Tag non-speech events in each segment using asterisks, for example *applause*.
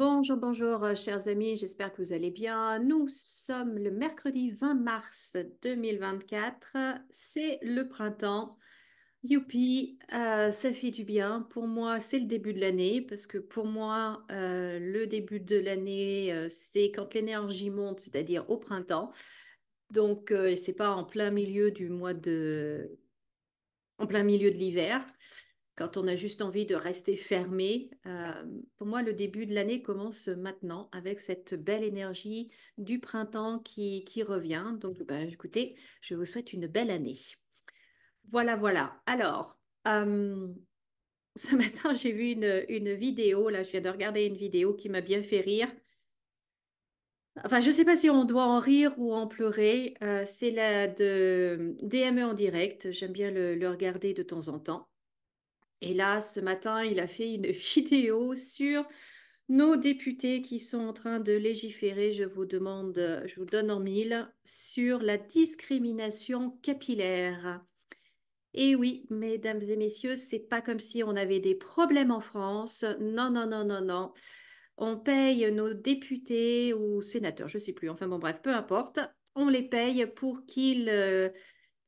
Bonjour, bonjour, euh, chers amis, j'espère que vous allez bien. Nous sommes le mercredi 20 mars 2024, c'est le printemps. Youpi, euh, ça fait du bien. Pour moi, c'est le début de l'année, parce que pour moi, euh, le début de l'année, c'est quand l'énergie monte, c'est-à-dire au printemps. Donc, c'est pas en plein milieu du mois de... en plein milieu de l'hiver quand on a juste envie de rester fermé. Euh, pour moi, le début de l'année commence maintenant avec cette belle énergie du printemps qui, revient. Donc, bah, écoutez, je vous souhaite une belle année. Voilà, voilà. Alors, euh, *laughs* ce matin, j'ai vu une, vidéo, là, je viens de regarder une vidéo qui m'a bien fait rire. Enfin, je ne sais pas si on doit en rire ou en pleurer. Euh, c'est la de DME en direct. J'aime bien le regarder de temps en temps. Et là, ce matin, il a fait une *laughs* vidéo sur nos députés qui sont en train de légiférer, je vous demande, euh, je vous donne en mille, sur la discrimination capillaire. Et oui, mesdames et messieurs, c'est pas comme si on avait des problèmes en France. Non, non, non, non, non. On paye nos députés ou sénateurs, je sais plus, enfin bon, bref, peu importe. On les paye pour qu'ils. Euh,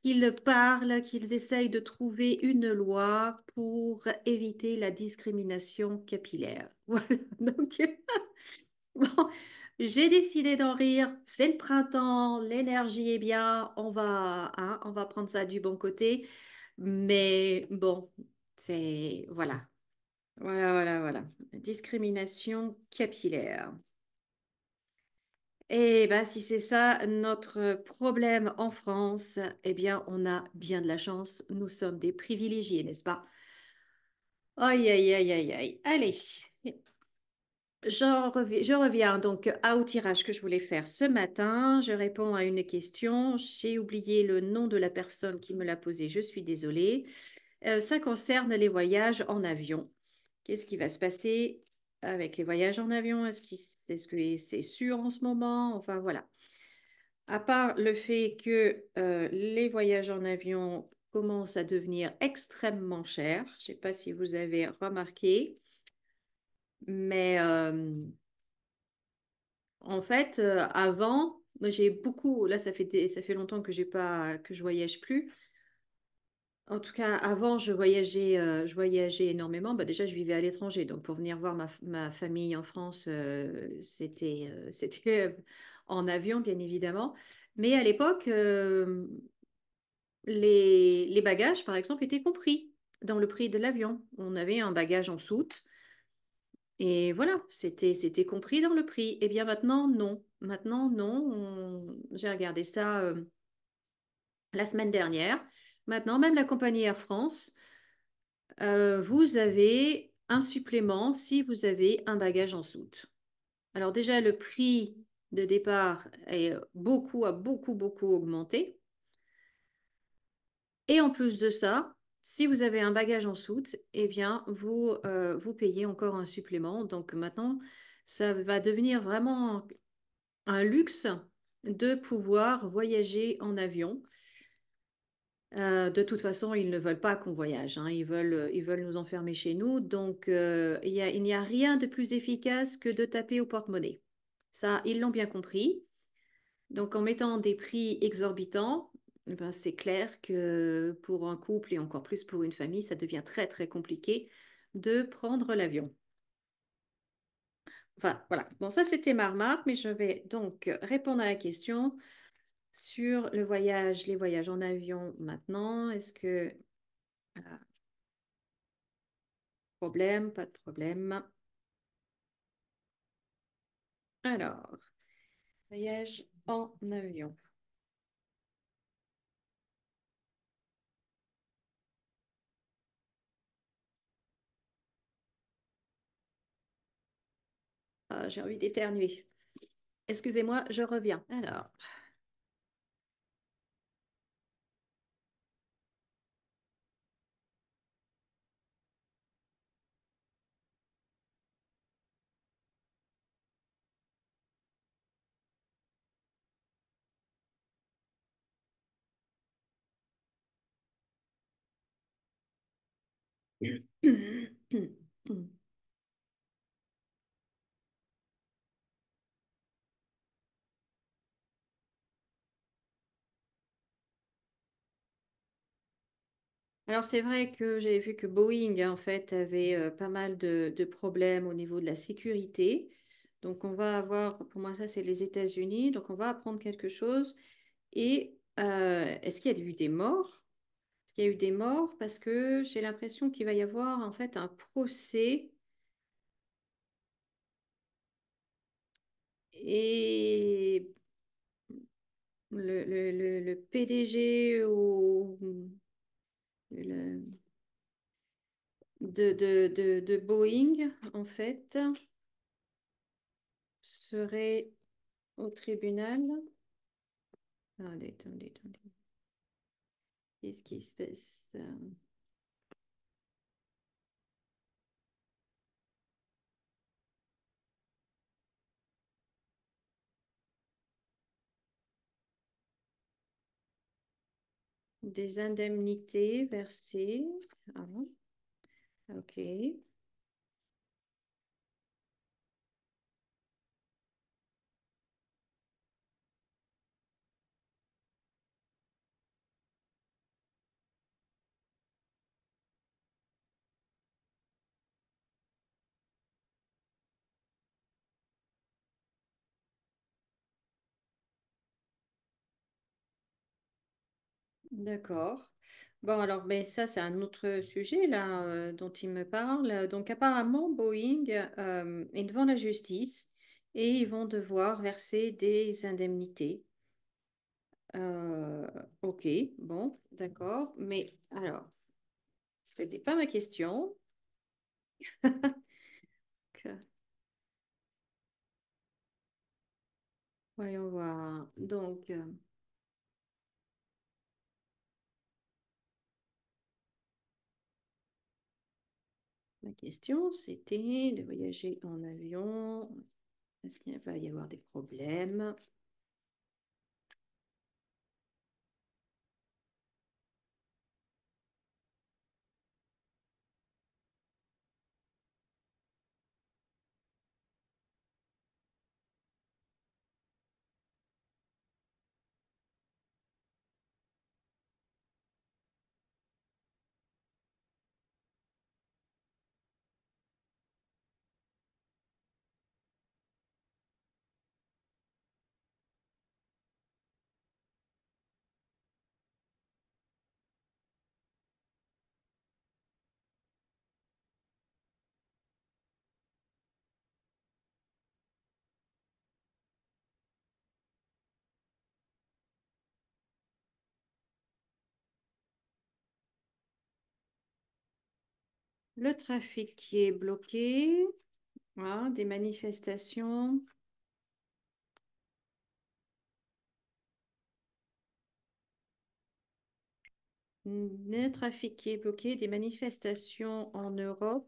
ils parlent, qu'ils essayent de trouver une loi pour éviter la discrimination capillaire. *laughs* Voilà, donc *laughs* bon, j'ai décidé d'en rire, c'est le printemps, l'énergie est bien, on va, hein, on va prendre ça du bon côté, mais bon, c'est, voilà, voilà, voilà, voilà, discrimination capillaire. Eh bien, si c'est ça notre problème en France, eh bien, on a bien de la chance. Nous sommes des privilégiés, n'est-ce pas? Aïe, aïe, aïe, aïe, aïe. Allez, je reviens, donc à, au tirage que je voulais faire ce matin. Je réponds à une question. J'ai oublié le nom de la personne qui me l'a posée. Je suis désolée. Euh, ça concerne les voyages en avion. Qu'est-ce qui va se passer avec les voyages en avion Est-ce que c'est sûr en ce moment Enfin, voilà. À part le fait que euh, les voyages en avion commencent à devenir extrêmement chers, je ne sais pas si vous avez remarqué, mais euh, en fait, euh, avant, j'ai beaucoup, là ça fait, ça fait longtemps que, pas, que je voyage plus, en tout cas, avant, je voyageais, euh, je voyageais énormément. Bah, déjà, je vivais à l'étranger. Donc, pour venir voir ma, ma famille en France, euh, euh, *laughs* c'était en avion, bien évidemment. Mais à l'époque, les, les bagages, par exemple, étaient compris dans le prix de l'avion. On avait un bagage en soute. Et voilà, c'était c'était compris dans le prix. Et eh bien maintenant, non. Maintenant, non. J'ai regardé ça la semaine dernière. Maintenant, même la compagnie Air France, euh, vous avez un supplément si vous avez un bagage en soute. Alors déjà, le prix de départ est beaucoup, a beaucoup, beaucoup augmenté. Et en plus de ça, si vous avez un bagage en soute, eh bien, vous, euh, vous payez encore un supplément. Donc maintenant, ça va devenir vraiment un luxe de pouvoir voyager en avion euh, de toute façon, ils ne veulent pas qu'on voyage. Hein. Euh, ils veulent, nous enfermer chez nous. Donc, euh, il n'y a rien de plus efficace que de taper au porte-monnaie. Ça, ils l'ont bien compris. Donc, en mettant des prix exorbitants, eh ben, c'est clair que pour un couple et encore plus pour une famille, ça devient très, très compliqué de prendre l'avion. Enfin, voilà. Bon, ça, c'était ma remarque, mais je vais donc répondre à la question sur le voyage, les voyages en avion maintenant. Est-ce que... problème, pas de problème. Alors, voyage en avion. Ah, j'ai envie d'éternuer. Excusez-moi, je reviens. Alors. Alors c'est vrai que j'avais vu que Boeing hein, en fait avait euh, pas mal de, problèmes au niveau de la sécurité. Donc on va avoir, pour moi ça c'est les États-Unis, donc on va apprendre quelque chose. Et euh, est-ce qu'il y a eu des morts? Il y a eu des morts, parce que j'ai l'impression qu'il va y avoir en fait un procès. Et le, PDG au, de, de Boeing, en fait, serait au tribunal. Attendez, attendez, attendez. Qu'est-ce qui se passe euh? Des indemnités versées. Ah. OK. D'accord. Bon, alors, ben ça, c'est un autre sujet là euh, dont il me parle. Donc, apparemment, Boeing, est euh, devant la justice et ils vont devoir verser des indemnités. Euh, ok, bon, d'accord. Mais alors, n'était pas ma question. *laughs* Voyons voir. Donc. Ma question, c'était de voyager en avion. Est-ce qu'il va y avoir des problèmes le trafic qui est bloqué, hein, des manifestations. Le trafic qui est bloqué, des manifestations en Europe.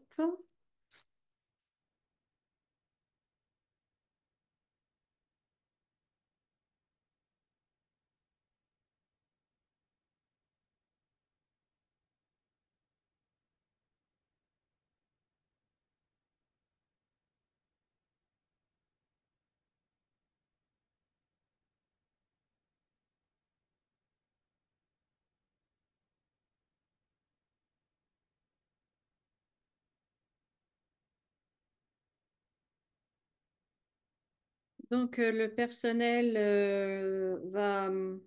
Donc, euh, le personnel euh, va, hum,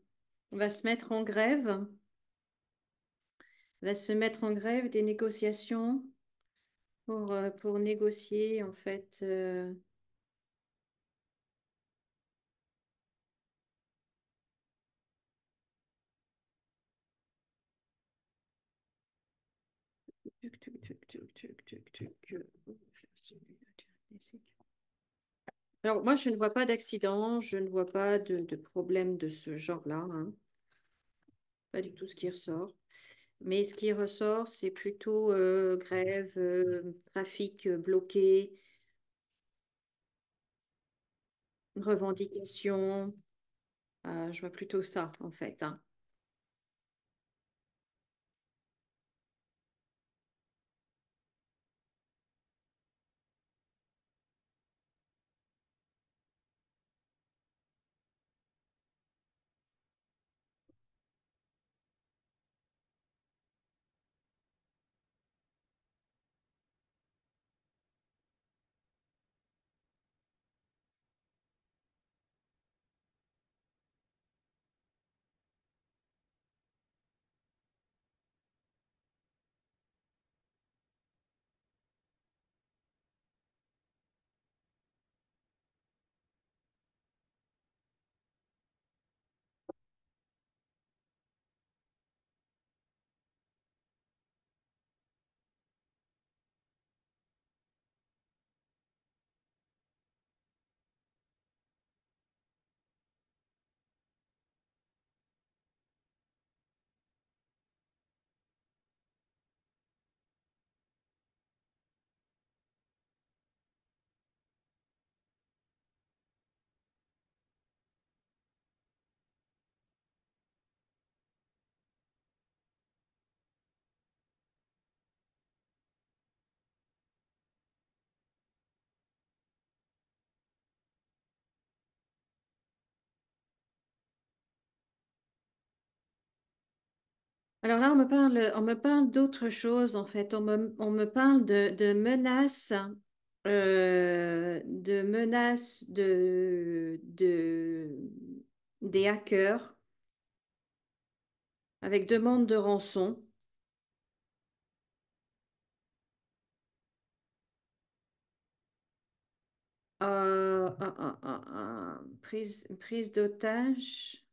va, se mettre en grève, va se mettre en grève des négociations pour, euh, pour négocier, en fait. Alors, moi, je ne vois pas d'accident, je ne vois pas de, problème de ce genre-là. Hein. Pas du tout ce qui ressort. Mais ce qui ressort, c'est plutôt euh, grève, euh, trafic euh, bloqué, revendication. Ah, je vois plutôt ça, en fait. hein. Alors là, on me parle, on me parle d'autre chose en fait. On me, on me parle de, de menaces, euh, de menaces de, de, des hackers avec demande de rançon. Euh, euh, prise, prise d'otage.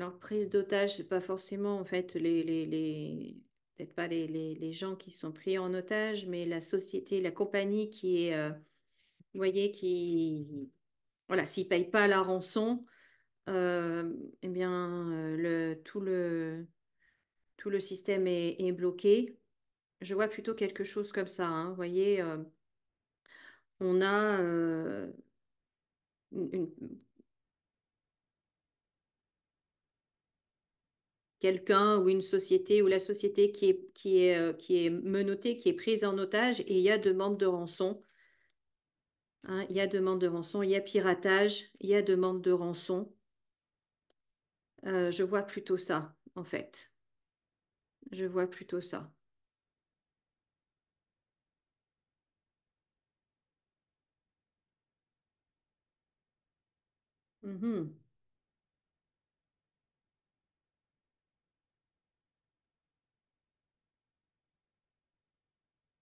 Alors, prise d'otage, ce n'est pas forcément en fait les, peut-être pas les, gens qui sont pris en otage, mais la société, la compagnie qui est, euh, vous voyez, qui, voilà, s'ils payent pas la rançon, euh, eh bien, euh, le, tout le tout le système est, bloqué. Je vois plutôt quelque chose comme ça. Hein, vous voyez, on a une quelqu'un ou une société ou la société qui est, qui est, euh, qui est menottée, qui est prise en otage et il y a demande de rançon. Hein, il y a demande de rançon, il y a piratage, il y a demande de rançon. Euh, je vois plutôt ça, en fait. Je vois plutôt ça. Mmh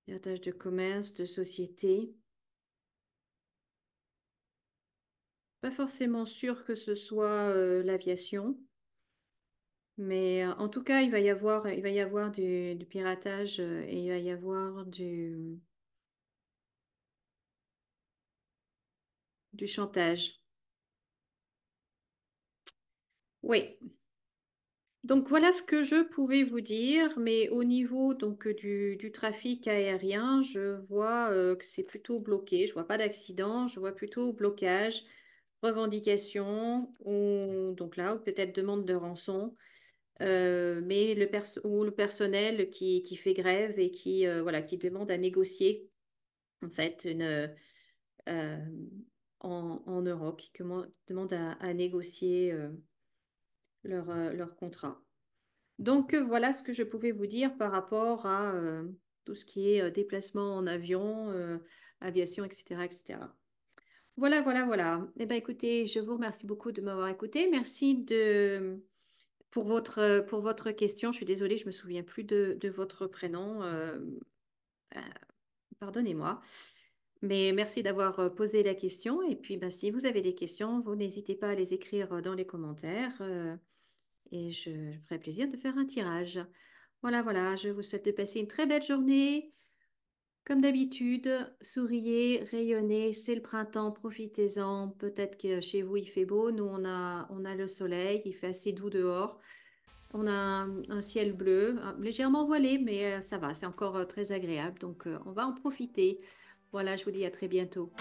de commerce, de société. Pas forcément sûr que ce soit euh, l'aviation, mais euh, en tout cas, il va y avoir, il va y avoir du, piratage euh, et il va y avoir du, du chantage. Oui, donc voilà ce que je pouvais vous dire, mais au niveau donc du, trafic aérien, je vois euh, que c'est plutôt bloqué. Je vois pas d'accident, je vois plutôt blocage, revendication ou donc là peut-être demande de rançon, euh, mais le ou le personnel qui, fait grève et qui euh, voilà qui demande à négocier en fait une en, Europe, qui demande à négocier euh, leur, contrat. Donc euh, voilà ce que je pouvais vous dire par rapport à euh, tout ce qui est déplacement en avion, aviation, etc., etc. Voilà, voilà, voilà. Eh bien, écoutez, je vous remercie beaucoup de m'avoir écouté. Merci de, pour, votre, pour votre question. Je suis désolée, je ne me souviens plus de, votre prénom. Pardonnez-moi. Mais merci d'avoir posé la question. Et puis, ben, si vous avez des questions, vous n'hésitez pas à les écrire dans les commentaires et je, ferai plaisir de faire un tirage. Voilà, voilà, je vous souhaite de passer une très belle journée. Comme d'habitude, souriez, rayonnez, c'est le printemps, profitez-en. Peut-être que chez vous il fait beau, nous on a, on a le soleil, il fait assez doux dehors. On a un, ciel bleu, légèrement voilé, mais euh, ça va, c'est encore euh, très agréable, donc euh, on va en profiter. Voilà, je vous dis à très bientôt.